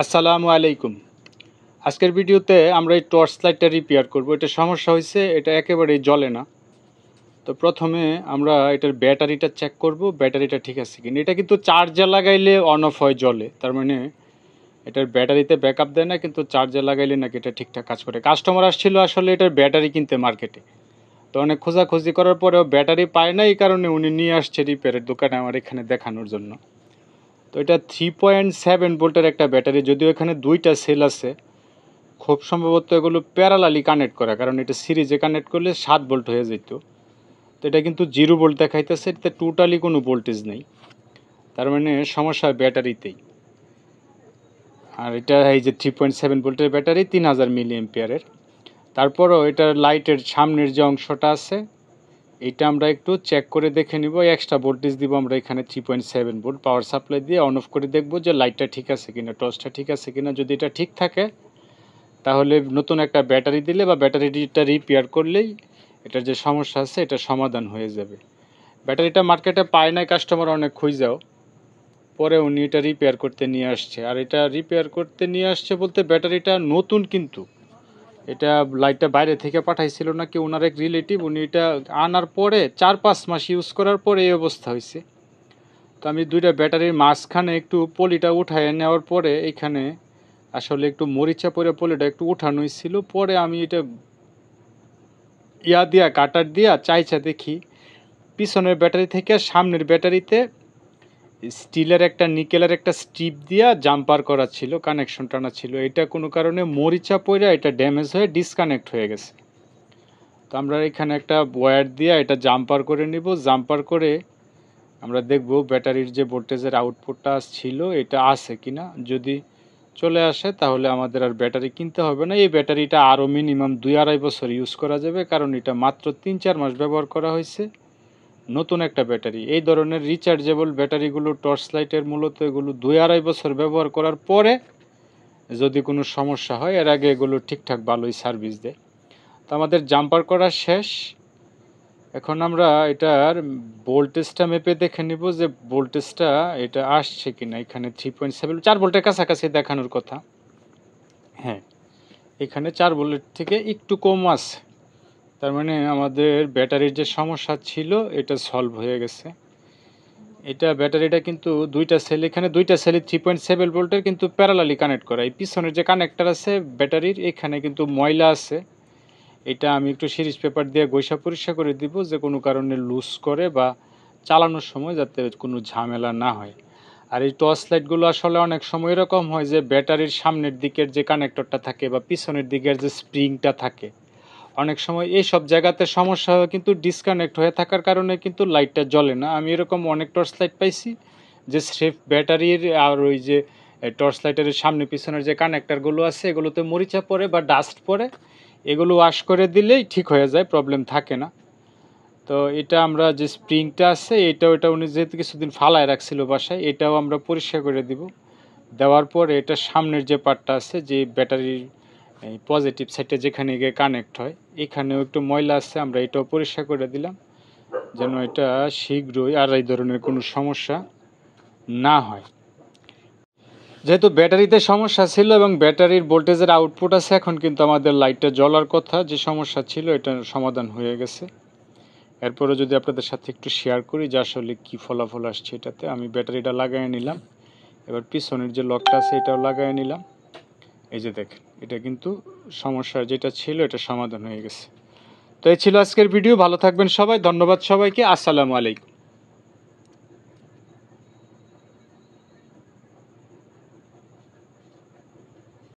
আসসালামু আলাইকুম আজকের ভিডিওতে আমরা এই টর্চ লাইটটা রিপেয়ার করব এটা সমস্যা হয়েছে এটা একেবারেই জ্বলে না তো প্রথমে আমরা এটার ব্যাটারিটা চেক করব ব্যাটারিটা ঠিক আছে কিনা এটা কিন্তু চার্জার লাগাইলে অন অফ হয় জলে তার মানে এটার ব্যাটারিতে ব্যাক আপ দেয় না কিন্তু চার্জার লাগাইলে নাকি এটা ঠিকঠাক কাজ করে কাস্টমার আসছিল আসলে এটার ব্যাটারি কিনতে মার্কেটে তো অনেক খোঁজাখুঁজি করার পরেও ব্যাটারি পায় না এই কারণে উনি নিয়ে আসছে রিপেয়ারের দোকানে আমার এখানে দেখানোর জন্য তো এটা থ্রি পয়েন্ট সেভেন ভোল্টের একটা ব্যাটারি যদিও এখানে দুইটা সেল আছে খুব সম্ভবত এগুলো প্যারালালি কানেক্ট করা কারণ এটা সিরিজে কানেক্ট করলে সাত ভোল্ট হয়ে যেত তো এটা কিন্তু জিরো ভোল্ট দেখাইতেছে এতে টোটালি কোনো ভোল্টেজ নেই তার মানে সমস্যা ব্যাটারিতেই আর এটা এই যে থ্রি পয়েন্ট সেভেন ভোল্টের ব্যাটারি তিন হাজার মিলি এম্পিয়ারের তারপরও এটার লাইটের সামনের যে অংশটা আছে এটা আমরা একটু চেক করে দেখে নিব এক্সট্রা ভোল্টেজ দিব আমরা এখানে three point seven volt power supply দিয়ে অন অফ করে দেখব যে লাইটটা ঠিক আছে কিনা টর্চটা ঠিক আছে কিনা যদি এটা ঠিক থাকে তাহলে নতুন একটা ব্যাটারি দিলে বা ব্যাটারিটা রিপেয়ার করলেই এটার যে সমস্যা আছে এটা সমাধান হয়ে যাবে ব্যাটারিটা মার্কেটে পায় না কাস্টমার অনেক যাও পরে উনি এটা রিপেয়ার করতে নিয়ে আসছে আর এটা রিপেয়ার করতে নিয়ে আসছে বলতে ব্যাটারিটা নতুন কিন্তু এটা লাইটটা বাইরে থেকে পাঠাইছিল নাকি ওনার এক রিলেটিভ উনি এটা আনার পরে চার পাঁচ মাস ইউজ করার পরে এই অবস্থা হয়েছে তো আমি দুইটা ব্যাটারির মাঝখানে একটু পলিটা উঠায় নেওয়ার পরে এখানে আসলে একটু মরিচা পরে পলিটা একটু উঠানোই ছিল পরে আমি এটা ইয়া দিয়া কাটার দিয়া চাইচা দেখি পিছনের ব্যাটারি থেকে সামনের ব্যাটারিতে স্টিলের একটা নিকেলের একটা স্ট্রিপ দিয়া জাম্পার করা ছিল কানেকশন টানা ছিল এটা কোনো কারণে মরিচা পড়ে এটা ড্যামেজ হয়ে ডিসকানেক্ট হয়ে গেছে তো আমরা এখানে একটা ওয়্যার দিয়ে এটা জাম্পার করে নিব জাম্পার করে আমরা দেখব ব্যাটারির যে ভোল্টেজের আউটপুটটা ছিল এটা আছে কিনা যদি চলে আসে তাহলে আমাদের আর ব্যাটারি কিনতে হবে না এই ব্যাটারিটা আরও মিনিমাম দুই আড়াই বছর ইউজ করা যাবে কারণ এটা মাত্র তিন চার মাস ব্যবহার করা হয়েছে নতুন একটা ব্যাটারি এই ধরনের রিচার্জেবল ব্যাটারিগুলো টর্চ লাইটের মূলত এগুলো দুই আড়াই বছর ব্যবহার করার পরে যদি কোনো সমস্যা হয় এর আগে এগুলো ঠিকঠাক ভালোই সার্ভিস দেয় তো আমাদের জাম্পার করা শেষ এখন আমরা এটার ভোল্টেজটা মেপে দেখে নিব যে ভোল্টেজটা এটা আসছে কি না এখানে থ্রি পয়েন্ট সেভেন চার ভোল্টের কাছাকাছি দেখানোর কথা হ্যাঁ এখানে চার ভোল্টের থেকে একটু কম আছে তার মানে আমাদের ব্যাটারির যে সমস্যা ছিল এটা সলভ হয়ে গেছে এটা ব্যাটারিটা কিন্তু দুইটা সেল এখানে দুইটা সেলে থ্রি পয়েন্ট সেভেন ভোল্টের কিন্তু প্যারালালি কানেক্ট করা এই পিছনের যে কানেক্টার আছে ব্যাটারির এখানে কিন্তু ময়লা আছে এটা আমি একটু সিরিজ পেপার দিয়ে গৈসা পরিষ্কার করে দিব যে কোনো কারণে লুজ করে বা চালানোর সময় যাতে কোনো ঝামেলা না হয় আর এই টর্চ লাইটগুলো আসলে অনেক সময় এরকম হয় যে ব্যাটারির সামনের দিকের যে কানেক্টরটা থাকে বা পিছনের দিকের যে স্প্রিংটা থাকে অনেক সময় এই সব জায়গাতে সমস্যা কিন্তু ডিসকানেক্ট হয়ে থাকার কারণে কিন্তু লাইটটা জ্বলে না আমি এরকম অনেক টর্চ লাইট পাইছি যে সেফ ব্যাটারির আর ওই যে টর্চ লাইটের সামনে পিছনের যে কানেক্টারগুলো আছে এগুলোতে মরিচা পরে বা ডাস্ট পড়ে এগুলো ওয়াশ করে দিলেই ঠিক হয়ে যায় প্রবলেম থাকে না তো এটা আমরা যে স্প্রিংটা আছে এটা উনি যেহেতু কিছুদিন ফালায় রাখছিল বাসায় এটাও আমরা পরিষ্কার করে দিব দেওয়ার পর এটা সামনের যে পার্টটা আছে যে ব্যাটারির এই পজিটিভ সাইডে যেখানে গিয়ে কানেক্ট হয় এখানেও একটু ময়লা আছে আমরা এটাও পরিষ্কার করে দিলাম যেন এটা শীঘ্রই আর এই ধরনের কোনো সমস্যা না হয় যেহেতু ব্যাটারিতে সমস্যা ছিল এবং ব্যাটারির ভোল্টেজের আউটপুট আছে এখন কিন্তু আমাদের লাইটটা জ্বলার কথা যে সমস্যা ছিল এটা সমাধান হয়ে গেছে এরপরে যদি আপনাদের সাথে একটু শেয়ার করি যে আসলে কী ফলাফল আসছে এটাতে আমি ব্যাটারিটা লাগাই নিলাম এবার পিছনের যে লকটা আছে এটাও লাগাই নিলাম এই যে দেখেন এটা কিন্তু সমস্যা যেটা ছিল এটা সমাধান হয়ে গেছে তো এই ছিল আজকের ভিডিও ভালো থাকবেন সবাই ধন্যবাদ সবাইকে আসসালামু আলাইকুম